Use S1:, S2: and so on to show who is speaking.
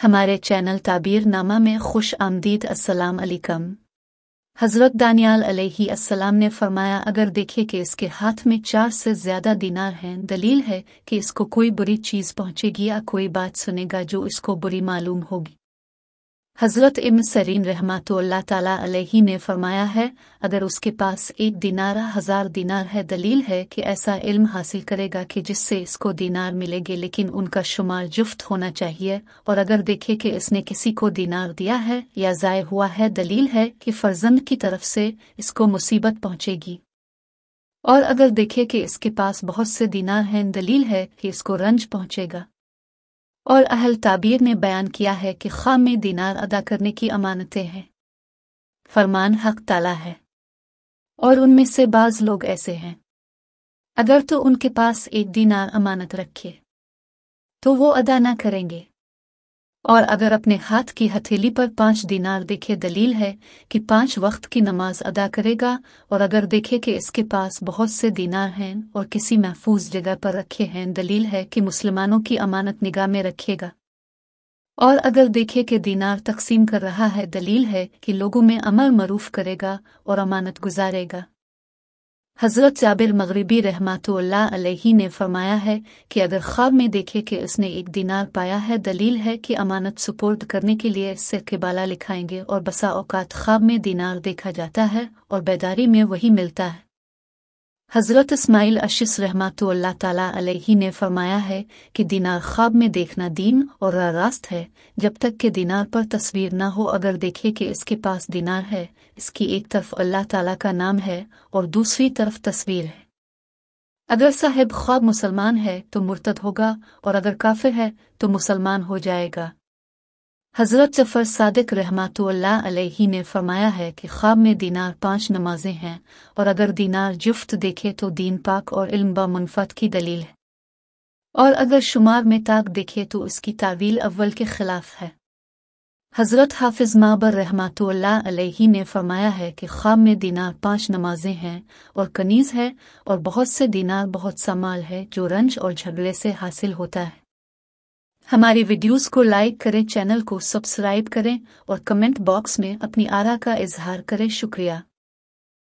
S1: हमारे चैनल नामा में खुश आमदीद असलकम हज़रत दानियाल अलैहिस्सलाम ने फरमाया अगर देखे कि इसके हाथ में चार से ज़्यादा दिनार हैं दलील है कि इसको कोई बुरी चीज़ पहुँचेगी या कोई बात सुनेगा जो इसको बुरी मालूम होगी हज़रत इम सरीन रहमातुल्ला ताला अलही ने फरमाया है अगर उसके पास एक दिनारा हज़ार दिनार है दलील है कि ऐसा इल्म हासिल करेगा कि जिससे इसको दिनार मिलेगे लेकिन उनका शुमार जुफ्त होना चाहिए और अगर देखे कि इसने किसी को दिनार दिया है या ज़ाय हुआ है दलील है कि फर्जंद की तरफ से इसको मुसीबत पहुँचेगी और अगर देखे कि इसके पास बहुत से दिनार हैं दलील है कि इसको रंज पहुँचेगा और अहल ताबीर ने बयान किया है कि खाम में दीनार अदा करने की अमानतें हैं फरमान हक ताला है और उनमें से बाज लोग ऐसे हैं अगर तो उनके पास एक दीनार अमानत रखे तो वो अदा न करेंगे और अगर अपने हाथ की हथेली पर पांच दिनार देखे दलील है कि पांच वक्त की नमाज अदा करेगा और अगर देखे कि इसके पास बहुत से दिनार हैं और किसी महफूज जगह पर रखे हैं दलील है कि मुसलमानों की अमानत निगाह में रखेगा और अगर देखे कि दिनार तकसीम कर रहा है दलील है कि लोगों में अमल मरूफ करेगा और अमानत गुजारेगा हज़रत जाबिर मगरबी रहमतुल्ला ने फरमाया है कि अगर ख्वाब में देखे कि उसने एक दिनार पाया है दलील है कि अमानत सुपुर्द करने के लिए इससे किबाला लिखाएंगे और बसा औकात ख्वाब में दिनार देखा जाता है और बेदारी में वही मिलता है हज़रत इस्माइल अशिस रहमातुल्ला ने फरमाया है कि दीनार ख्वाब में देखना दीन और रास्त है जब तक के दीनार पर तस्वीर न हो अगर देखे कि इसके पास दीनार है इसकी एक तरफ अल्लाह ताला का नाम है और दूसरी तरफ तस्वीर है अगर साहेब ख्वाब मुसलमान है तो मुर्तद होगा और अगर काफिर है तो मुसलमान हो जाएगा हज़रत जफ़र सादिक रहमतुल्लाह ने फरमाया है कि ख्वाब में दीनार पांच नमाजें हैं और अगर दीनार जुफ्त देखे तो दीन पाक और इल्म ब मुनफत की दलील है और अगर शुमार में ताक देखे तो उसकी तावील अव्वल के खिलाफ है हज़रत हाफिज माबर रहमतुल्लाह ने फरमाया है कि ख्वाब में दीनार पांच नमाजें हैं और कनीज़ है और बहुत से दीनार बहुत सा माल है जो रंज और झगड़े से हासिल होता है हमारे वीडियोस को लाइक करें चैनल को सब्सक्राइब करें और कमेंट बॉक्स में अपनी आरा का इजहार करें शुक्रिया